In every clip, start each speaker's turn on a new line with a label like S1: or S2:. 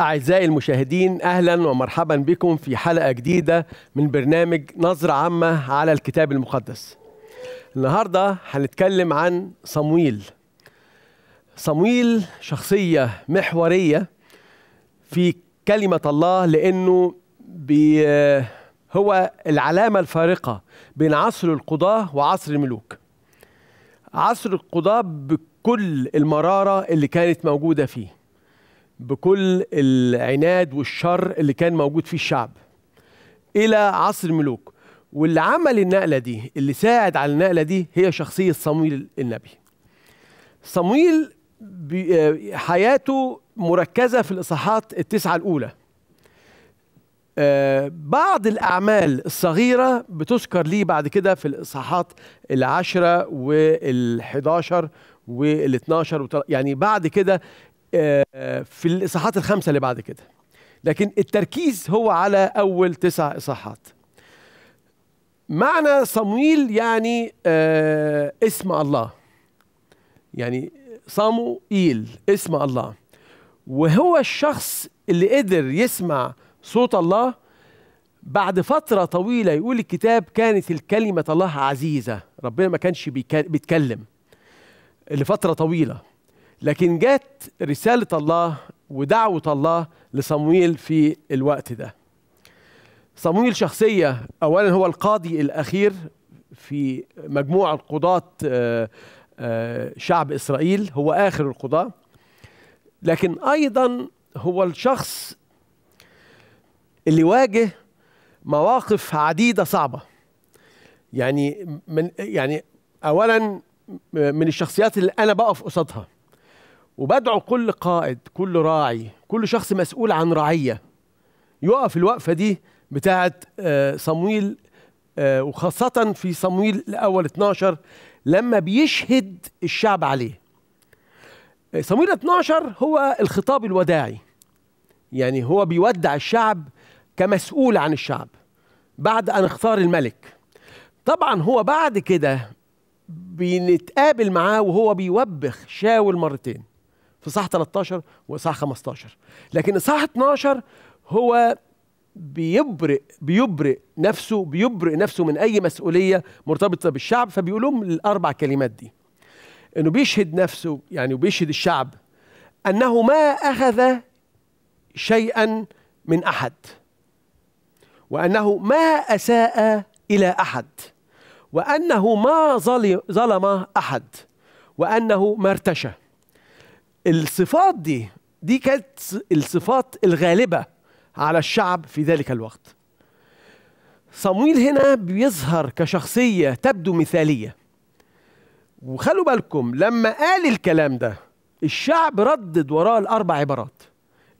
S1: أعزائي المشاهدين أهلا ومرحبا بكم في حلقة جديدة من برنامج نظرة عامة على الكتاب المقدس النهاردة هنتكلم عن صمويل صمويل شخصية محورية في كلمة الله لأنه بي هو العلامة الفارقة بين عصر القضاة وعصر الملوك عصر القضاة بكل المرارة اللي كانت موجودة فيه بكل العناد والشر اللي كان موجود فيه الشعب الى عصر الملوك واللي عمل النقله دي اللي ساعد على النقله دي هي شخصيه صمويل النبي صمويل آه، حياته مركزه في الاصحاحات التسعه الاولى آه، بعض الأعمال الصغيرة بتذكر ليه بعد كده في الإصحاحات العشرة وال12 يعني بعد كده آه، في الاصحاحات الخمسه اللي بعد كده لكن التركيز هو على اول تسع اصحاحات معنى صمويل يعني آه، اسم الله يعني صموئيل اسم الله وهو الشخص اللي قدر يسمع صوت الله بعد فترة طويلة يقول الكتاب كانت الكلمة الله عزيزة ربنا ما كانش بيتكلم لفترة طويلة لكن جت رسالة الله ودعوة الله لصمويل في الوقت ده صمويل شخصية أولا هو القاضي الأخير في مجموعة القضاة آه، آه، شعب إسرائيل هو آخر القضاة لكن أيضا هو الشخص اللي واجه مواقف عديدة صعبة يعني من يعني أولا آه، من الشخصيات اللي أنا بقف قصادها وبدعو كل قائد كل راعي كل شخص مسؤول عن رعية يقف الوقفة دي بتاعة آه، صمويل آه، وخاصة في صمويل الأول 12 لما بيشهد الشعب عليه صمويل 12 هو الخطاب الوداعي يعني هو بيودع الشعب كمسؤول عن الشعب بعد أن اختار الملك طبعا هو بعد كده بنتقابل معاه وهو بيوبخ شاول مرتين في صح 13 وصح 15 لكن اصحاح 12 هو بيبرئ بيبرئ نفسه بيبرئ نفسه من اي مسؤوليه مرتبطه بالشعب فبيقول لهم الاربع كلمات دي انه بيشهد نفسه يعني وبيشهد الشعب انه ما اخذ شيئا من احد وانه ما اساء الى احد وانه ما ظلم احد وانه ما ارتشى الصفات دي دي كانت الصفات الغالبة على الشعب في ذلك الوقت صمويل هنا بيظهر كشخصية تبدو مثالية وخلوا بالكم لما قال الكلام ده الشعب ردد وراه الأربع عبارات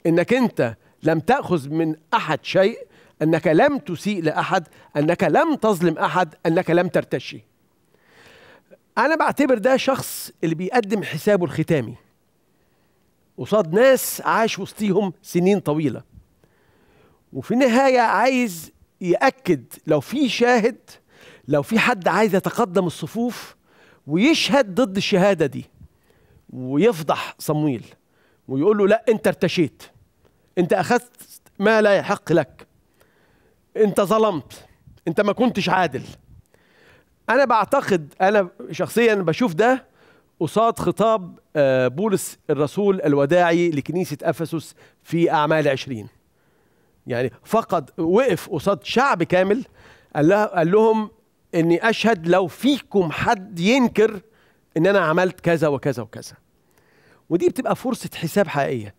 S1: إنك أنت لم تأخذ من أحد شيء أنك لم تسيء لأحد أنك لم تظلم أحد أنك لم ترتشي أنا بعتبر ده شخص اللي بيقدم حسابه الختامي قصاد ناس عاش وسطيهم سنين طويله وفي النهايه عايز ياكد لو في شاهد لو في حد عايز يتقدم الصفوف ويشهد ضد الشهاده دي ويفضح صمويل ويقول له لا انت ارتشيت انت اخذت ما لا يحق لك انت ظلمت انت ما كنتش عادل انا بعتقد انا شخصيا بشوف ده قصاد خطاب آه، بولس الرسول الوداعي لكنيسة أفسس في أعمال عشرين يعني فقد وقف قصاد شعب كامل قال لهم اني اشهد لو فيكم حد ينكر ان انا عملت كذا وكذا وكذا ودي بتبقى فرصه حساب حقيقيه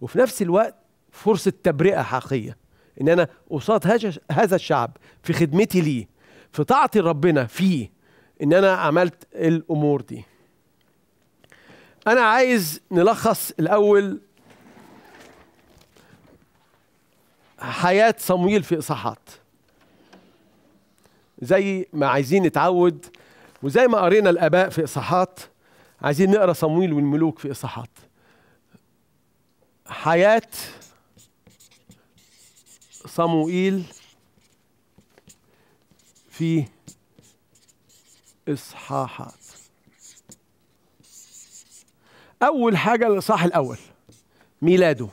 S1: وفي نفس الوقت فرصه تبرئه حقيقيه ان انا قصاد هذا الشعب في خدمتي ليه في طاعتي لربنا فيه ان انا عملت الامور دي أنا عايز نلخص الأول حياة صمويل في إصحاحات زي ما عايزين نتعود وزي ما قرينا الآباء في إصحاحات عايزين نقرا صمويل والملوك في إصحاحات حياة صموئيل في إصحاحات أول حاجة الإصحاح الأول ميلاده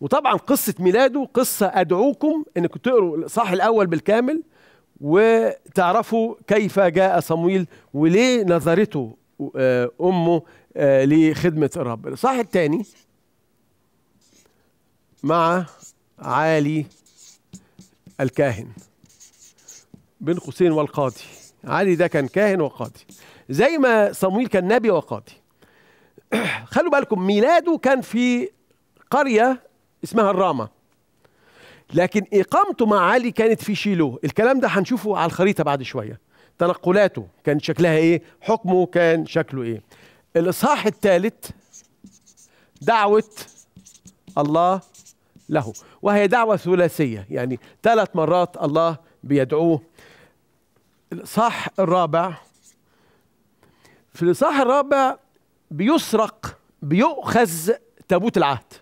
S1: وطبعا قصة ميلاده قصة أدعوكم أنكم تقروا الإصحاح الأول بالكامل وتعرفوا كيف جاء صمويل وليه نظرته آه، أمه آه، لخدمة الرب الإصحاح الثاني مع عالي الكاهن بين قوسين والقاضي علي ده كان كاهن وقاضي زي ما صمويل كان نبي وقاضي خلوا بالكم ميلاده كان في قرية اسمها الرامة لكن إقامته مع علي كانت في شيلو الكلام ده هنشوفه على الخريطة بعد شوية تنقلاته كان شكلها إيه حكمه كان شكله إيه الإصحاح الثالث دعوة الله له وهي دعوة ثلاثية يعني ثلاث مرات الله بيدعوه الإصحاح الرابع في الإصحاح الرابع بيسرق بيؤخذ تابوت العهد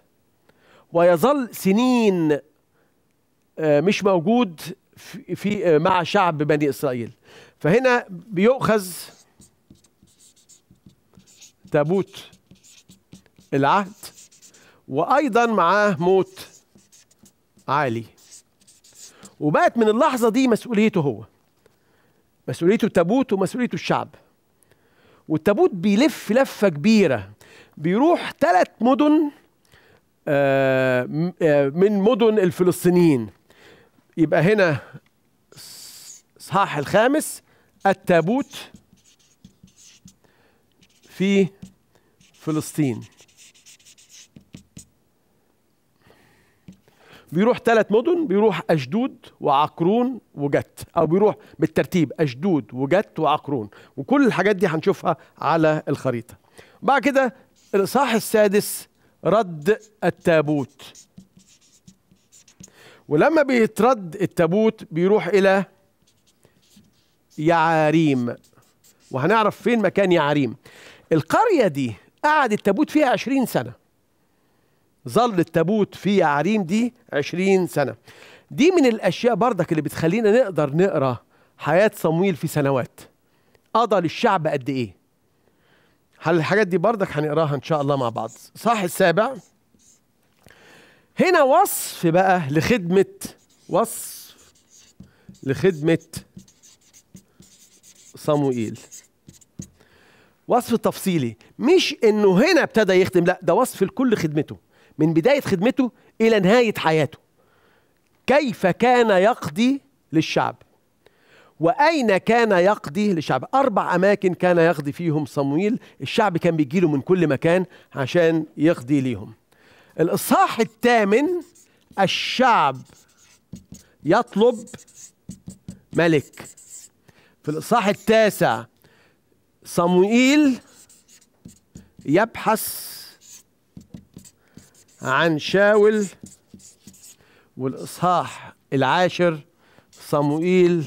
S1: ويظل سنين آه، مش موجود في آه، مع شعب بني إسرائيل فهنا بيؤخذ تابوت العهد وأيضا معاه موت عالي وبقت من اللحظة دي مسؤوليته هو مسؤوليته تابوت ومسؤوليته الشعب والتابوت بيلف لفة كبيرة بيروح ثلاث مدن آه، آه، من مدن الفلسطينيين يبقى هنا اصحاح الخامس التابوت في فلسطين بيروح ثلاث مدن بيروح أشدود وعقرون وجت أو بيروح بالترتيب أشدود وجت وعقرون وكل الحاجات دي هنشوفها على الخريطة بعد كده الإصحاح السادس رد التابوت ولما بيترد التابوت بيروح إلى يعاريم وهنعرف فين مكان يعاريم القرية دي قعد التابوت فيها عشرين سنة ظل التابوت في عريم دي عشرين سنة دي من الأشياء بردك اللي بتخلينا نقدر نقرأ حياة صمويل في سنوات قضى للشعب قد إيه هل الحاجات دي بردك هنقراها إن شاء الله مع بعض صح السابع هنا وصف بقى لخدمة وصف لخدمة صموئيل وصف تفصيلي مش انه هنا ابتدى يخدم لا ده وصف لكل خدمته من بداية خدمته إلى نهاية حياته كيف كان يقضي للشعب وأين كان يقضي للشعب أربع أماكن كان يقضي فيهم صمويل الشعب كان بيجيله من كل مكان عشان يقضي ليهم الإصحاح الثامن الشعب يطلب ملك في الإصحاح التاسع صموئيل يبحث عن شاول والإصحاح العاشر صموئيل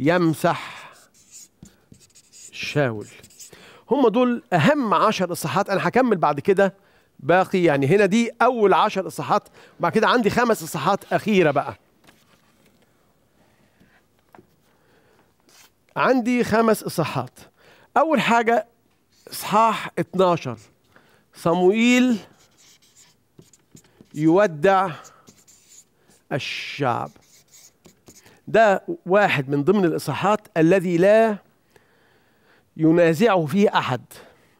S1: يمسح شاول هم دول أهم عشر إصحاحات أنا هكمل بعد كده باقي يعني هنا دي أول عشر إصحاحات وبعد كده عندي خمس إصحاحات أخيرة بقى عندي خمس إصحاحات أول حاجة إصحاح 12 صموئيل يودع الشعب ده واحد من ضمن الإصحاحات الذي لا ينازعه فيه أحد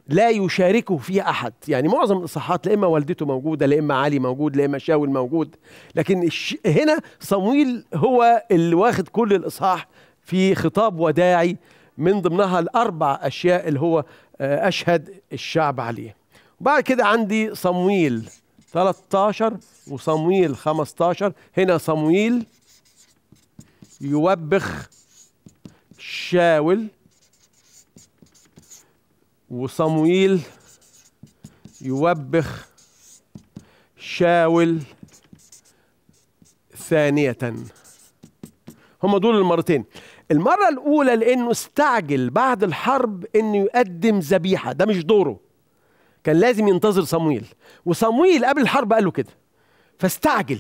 S1: لا يشاركه فيه أحد يعني معظم الإصحاحات لا إما والدته موجودة لا إما علي موجود لا إما شاول موجود لكن هنا صمويل هو اللي واخد كل الإصحاح في خطاب وداعي من ضمنها الأربع أشياء اللي هو آه، أشهد الشعب عليه وبعد كده عندي صمويل 13 وصمويل 15 هنا صمويل يوبخ شاول وصمويل يوبخ شاول ثانية هم دول المرتين المرة الأولى لأنه استعجل بعد الحرب أنه يقدم ذبيحة ده مش دوره كان لازم ينتظر صمويل وصمويل قبل الحرب قال له كده فاستعجل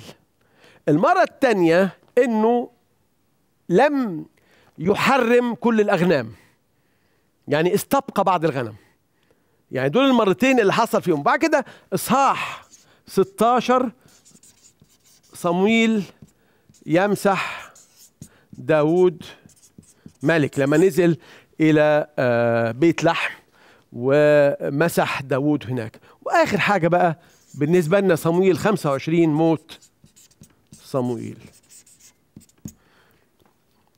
S1: المرة الثانية انه لم يحرم كل الاغنام يعني استبقى بعض الغنم يعني دول المرتين اللي حصل فيهم بعد كده اصحاح 16 صمويل يمسح داود ملك لما نزل الى آه، بيت لحم ومسح داوود هناك واخر حاجه بقى بالنسبه لنا صمويل 25 موت صمويل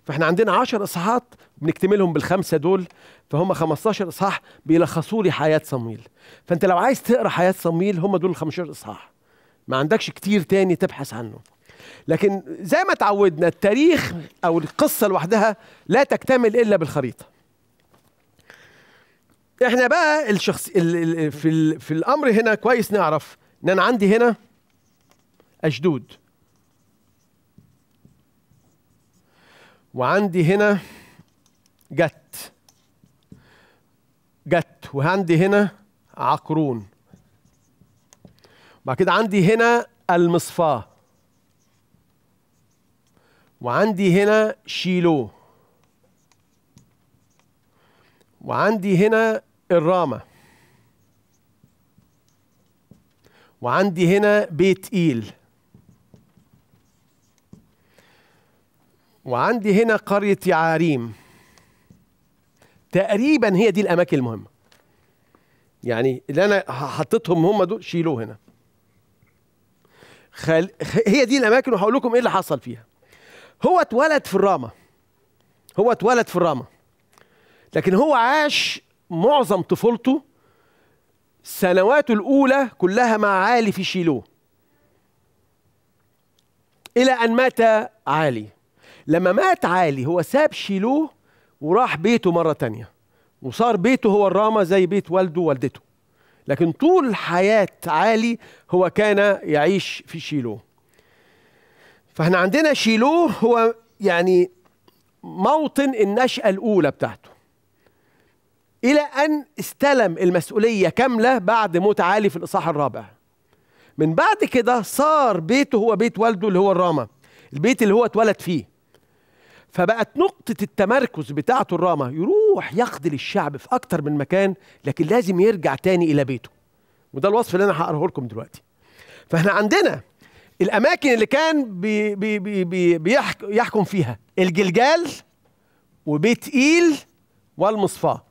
S1: فاحنا عندنا 10 اصحاحات بنكتملهم بالخمسه دول فهم 15 اصحاح بيلخصوا لي حياه صمويل فانت لو عايز تقرا حياه صمويل هم دول 15 اصحاح ما عندكش كتير تاني تبحث عنه لكن زي ما تعودنا التاريخ او القصه لوحدها لا تكتمل الا بالخريطه احنا بقى الشخص ال... ال... في ال... في الامر هنا كويس نعرف ان انا عندي هنا اشدود وعندي هنا جت جت وعندي هنا عقرون وبعد كده عندي هنا المصفاه وعندي هنا شيلوه وعندي هنا الرامة وعندي هنا بيت إيل وعندي هنا قرية يعاريم تقريبا هي دي الأماكن المهمة يعني اللي أنا حطيتهم هم دول شيلوه هنا خل... هي دي الأماكن وهقول لكم إيه اللي حصل فيها هو اتولد في الرامة هو اتولد في الرامة لكن هو عاش معظم طفولته سنواته الأولى كلها مع عالي في شيلوه إلى أن مات عالي لما مات عالي هو ساب شيلوه وراح بيته مرة تانية وصار بيته هو الرامة زي بيت والده ووالدته لكن طول حياة عالي هو كان يعيش في شيلوه فاحنا عندنا شيلوه هو يعني موطن النشأة الأولى بتاعته إلى أن استلم المسؤولية كاملة بعد موت علي في الإصحاح الرابع من بعد كده صار بيته هو بيت والده اللي هو الرامة البيت اللي هو اتولد فيه فبقت نقطة التمركز بتاعته الرامة يروح يقضي للشعب في أكتر من مكان لكن لازم يرجع تاني إلى بيته وده الوصف اللي أنا هقراه لكم دلوقتي فإحنا عندنا الأماكن اللي كان بي بي بي بي بيحكم فيها الجلجال وبيت إيل والمصفاه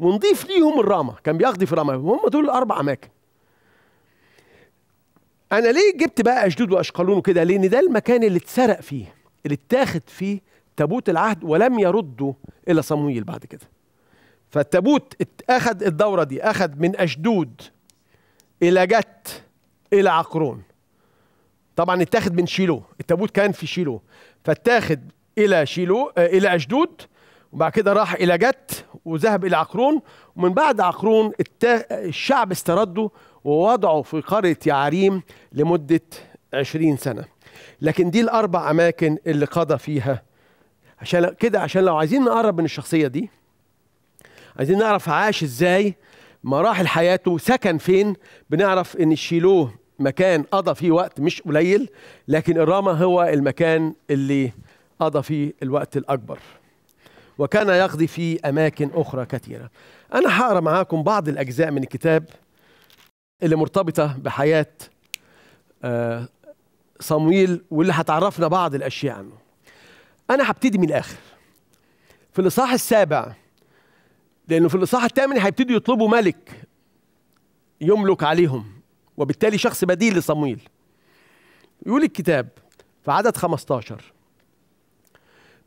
S1: ونضيف ليهم الراما كان بيقضي في رامه وهم دول اربع اماكن انا ليه جبت بقى اشدود واشقلون وكده لان ده المكان اللي اتسرق فيه اللي اتاخد فيه تابوت العهد ولم يرده الى صمويل بعد كده فالتابوت اخد الدوره دي اخد من اشدود الى جت الى عقرون طبعا اتاخد من شيلو التابوت كان في شيلو فاتاخد الى شيلو آه، الى اشدود وبعد كده راح إلى جت وذهب إلى عقرون ومن بعد عقرون الشعب استرده ووضعه في قرية يعريم لمدة عشرين سنة لكن دي الأربع أماكن اللي قضى فيها عشان كده عشان لو عايزين نقرب من الشخصية دي عايزين نعرف عاش إزاي مراحل حياته سكن فين بنعرف إن شيلوه مكان قضى فيه وقت مش قليل لكن الرامة هو المكان اللي قضى فيه الوقت الأكبر وكان يقضي في أماكن أخرى كثيرة أنا هقرأ معاكم بعض الأجزاء من الكتاب اللي مرتبطة بحياة آه، صمويل واللي هتعرفنا بعض الأشياء عنه أنا هبتدي من الآخر في الإصحاح السابع لأنه في الإصحاح الثامن هيبتدوا يطلبوا ملك يملك عليهم وبالتالي شخص بديل لصمويل يقول الكتاب في عدد 15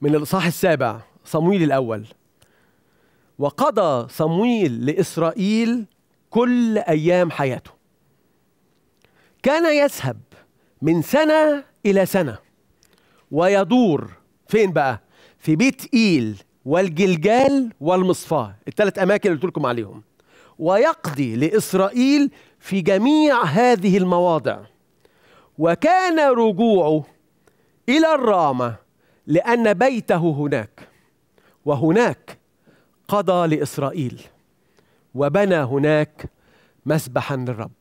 S1: من الإصحاح السابع صمويل الأول وقضى صمويل لإسرائيل كل أيام حياته كان يذهب من سنة إلى سنة ويدور فين بقى في بيت إيل والجلجال والمصفاة الثلاث أماكن اللي قلت لكم عليهم ويقضي لإسرائيل في جميع هذه المواضع وكان رجوعه إلى الرامة لأن بيته هناك وهناك قضى لاسرائيل وبنى هناك مسبحا للرب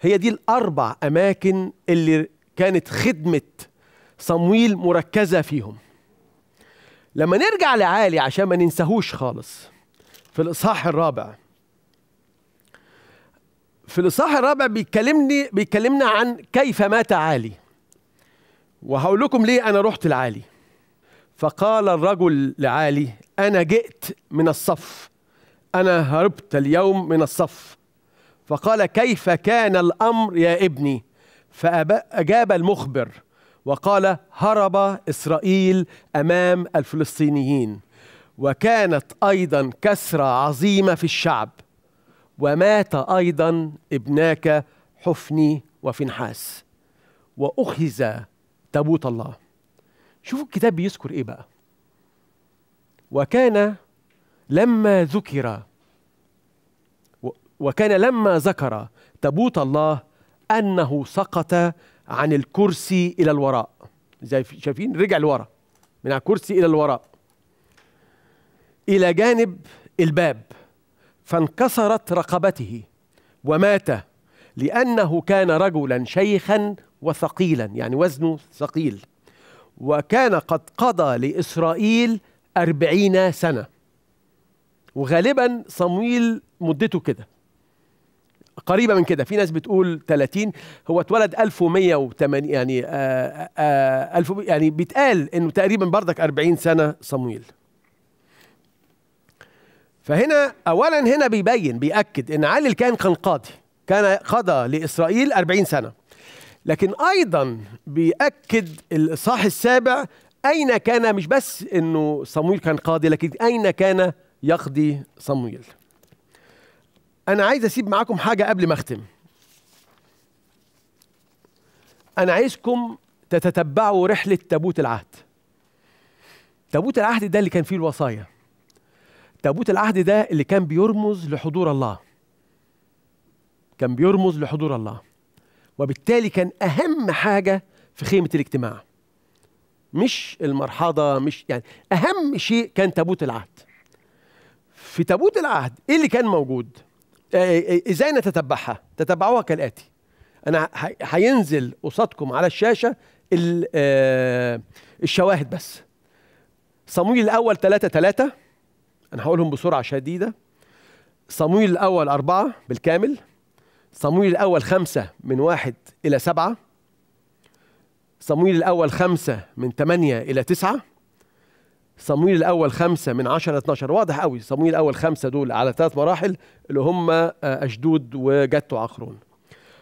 S1: هي دي الاربع اماكن اللي كانت خدمه صمويل مركزه فيهم لما نرجع لعالي عشان ما ننساهوش خالص في الاصحاح الرابع في الاصحاح الرابع بيكلمني بيكلمنا عن كيف مات عالي وهقول لكم ليه انا رحت لعالي فقال الرجل لعالي أنا جئت من الصف أنا هربت اليوم من الصف فقال كيف كان الأمر يا ابني فأجاب المخبر وقال هرب إسرائيل أمام الفلسطينيين وكانت أيضا كسرة عظيمة في الشعب ومات أيضا ابناك حفني وفنحاس وأخذ تابوت الله شوفوا الكتاب بيذكر ايه بقى وكان لما ذكر وكان لما ذكر تابوت الله انه سقط عن الكرسي الى الوراء زي شايفين رجع لورا من على الكرسي الى الوراء الى جانب الباب فانكسرت رقبته ومات لانه كان رجلا شيخا وثقيلا يعني وزنه ثقيل وكان قد قضى لإسرائيل أربعين سنة وغالبا صمويل مدته كده قريبة من كده في ناس بتقول 30 هو اتولد 1108 يعني آآ آه، آآ آه، آه، يعني بيتقال انه تقريبا بردك 40 سنة صمويل فهنا اولا هنا بيبين بيأكد ان علي الكاهن كان قاضي كان قضى لإسرائيل 40 سنة لكن أيضا بيأكد الإصحاح السابع أين كان مش بس إنه صمويل كان قاضي لكن أين كان يقضي صمويل أنا عايز أسيب معاكم حاجة قبل ما أختم أنا عايزكم تتتبعوا رحلة تابوت العهد تابوت العهد ده اللي كان فيه الوصايا تابوت العهد ده اللي كان بيرمز لحضور الله كان بيرمز لحضور الله وبالتالي كان أهم حاجة في خيمة الاجتماع مش المرحضة مش يعني أهم شيء كان تابوت العهد في تابوت العهد إيه اللي كان موجود آه، آه، آه، إزاي نتتبعها تتبعوها كالآتي أنا هينزل قصادكم على الشاشة الشواهد بس صمويل الأول 3 3 أنا هقولهم بسرعة شديدة صمويل الأول أربعة بالكامل صمويل الأول خمسة من واحد إلى سبعة صمويل الأول خمسة من ثمانية إلى تسعة صمويل الأول خمسة من 10 ل 12 واضح قوي صمويل الأول خمسة دول على ثلاث مراحل اللي هم آه، أشدود وجت وعقرون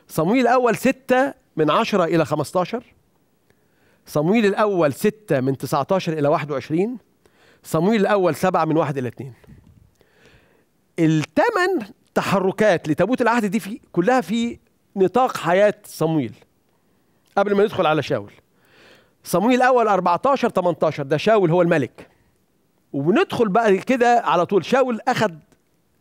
S1: صمويل الأول ستة من 10 إلى 15 صمويل الأول ستة من 19 إلى 21 صمويل الأول سبعة من واحد إلى اتنين التمن تحركات لتابوت العهد دي في كلها في نطاق حياه صمويل قبل ما ندخل على شاول صمويل اول 14 18 ده شاول هو الملك وبندخل بقى كده على طول شاول اخذ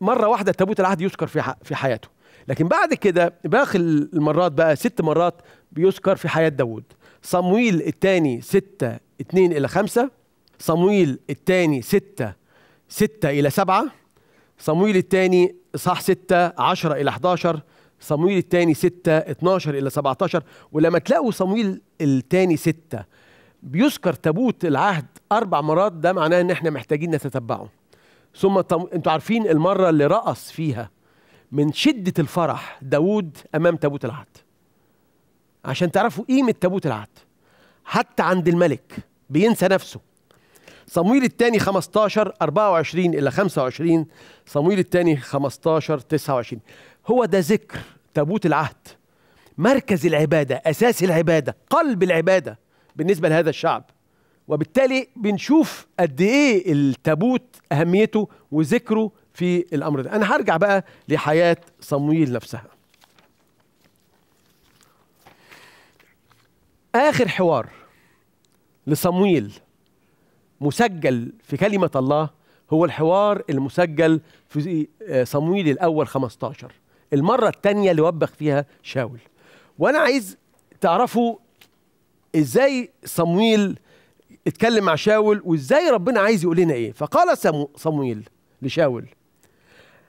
S1: مره واحده تابوت العهد يذكر في في حياته لكن بعد كده باقي المرات بقى ست مرات بيذكر في حياه داوود صمويل الثاني 6 2 الى 5 صمويل الثاني 6 6 الى 7 صمويل الثاني صح 6 10 الى 11 صمويل الثاني 6 12 الى 17 ولما تلاقوا صمويل الثاني 6 بيذكر تابوت العهد اربع مرات ده معناه ان احنا محتاجين نتتبعه ثم طم... انتوا عارفين المره اللي رقص فيها من شده الفرح داوود امام تابوت العهد عشان تعرفوا قيمه تابوت العهد حتى عند الملك بينسى نفسه صمويل الثاني 15 24 الى 25 صمويل الثاني 15 29 هو ده ذكر تابوت العهد مركز العباده اساس العباده قلب العباده بالنسبه لهذا الشعب وبالتالي بنشوف قد ايه التابوت اهميته وذكره في الامر ده انا هرجع بقى لحياه صمويل نفسها اخر حوار لصمويل مسجل في كلمة الله هو الحوار المسجل في آه، صمويل الأول 15 المرة الثانية اللي وبخ فيها شاول وأنا عايز تعرفوا إزاي صمويل اتكلم مع شاول وإزاي ربنا عايز يقول لنا إيه فقال صمويل لشاول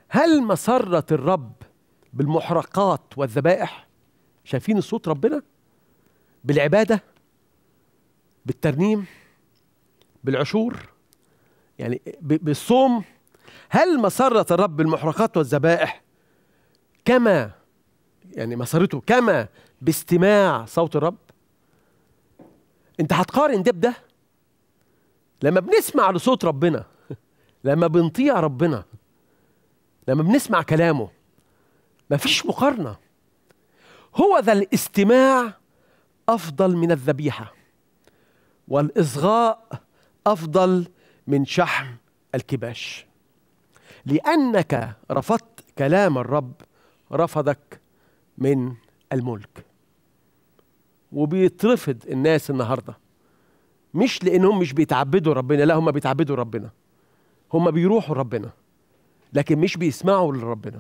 S1: هل مسرت الرب بالمحرقات والذبائح شايفين صوت ربنا بالعبادة بالترنيم بالعشور يعني بالصوم هل مسرة الرب بالمحرقات والذبائح كما يعني مسرته كما باستماع صوت الرب انت هتقارن ده بده لما بنسمع لصوت ربنا لما بنطيع ربنا لما بنسمع كلامه مفيش مقارنة هو ذا الاستماع أفضل من الذبيحة والإصغاء أفضل من شحم الكباش لأنك رفضت كلام الرب رفضك من الملك وبيترفض الناس النهارده مش لانهم مش بيتعبدوا ربنا لا هم بيتعبدوا ربنا هم بيروحوا ربنا لكن مش بيسمعوا لربنا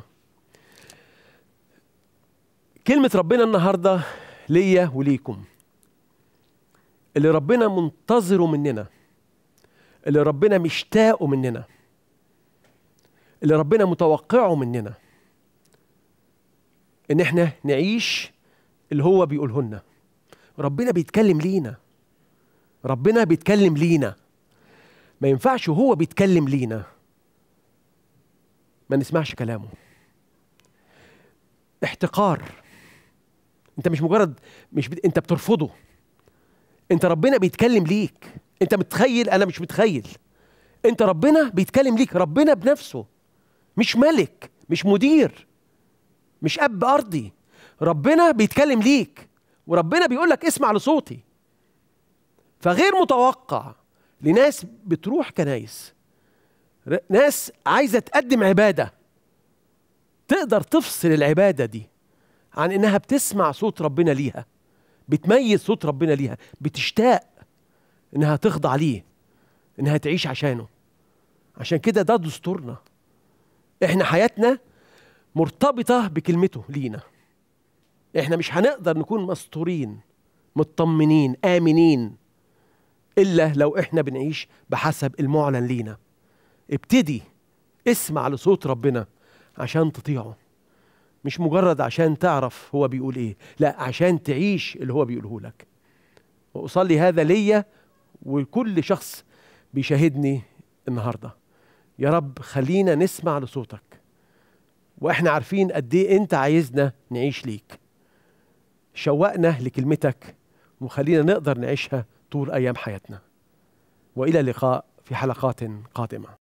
S1: كلمة ربنا النهاردة ليا وليكم اللي ربنا منتظره مننا اللي ربنا مشتاقه مننا اللي ربنا متوقعه مننا ان احنا نعيش اللي هو بيقوله لنا ربنا بيتكلم لينا ربنا بيتكلم لينا ما ينفعش هو بيتكلم لينا ما نسمعش كلامه احتقار انت مش مجرد مش بت... انت بترفضه انت ربنا بيتكلم ليك انت متخيل انا مش متخيل انت ربنا بيتكلم ليك ربنا بنفسه مش ملك مش مدير مش اب ارضي ربنا بيتكلم ليك وربنا بيقول لك اسمع لصوتي فغير متوقع لناس بتروح كنايس ناس عايزه تقدم عباده تقدر تفصل العباده دي عن انها بتسمع صوت ربنا ليها بتميز صوت ربنا ليها بتشتاق انها تخضع ليه انها تعيش عشانه عشان كده ده دستورنا احنا حياتنا مرتبطه بكلمته لينا احنا مش هنقدر نكون مستورين مطمنين امنين الا لو احنا بنعيش بحسب المعلن لينا ابتدي اسمع لصوت ربنا عشان تطيعه مش مجرد عشان تعرف هو بيقول ايه لا عشان تعيش اللي هو بيقوله لك واصلي هذا ليا وكل شخص بيشاهدني النهارده يا رب خلينا نسمع لصوتك واحنا عارفين قد ايه انت عايزنا نعيش ليك شوقنا لكلمتك وخلينا نقدر نعيشها طول ايام حياتنا والى اللقاء في حلقات قادمه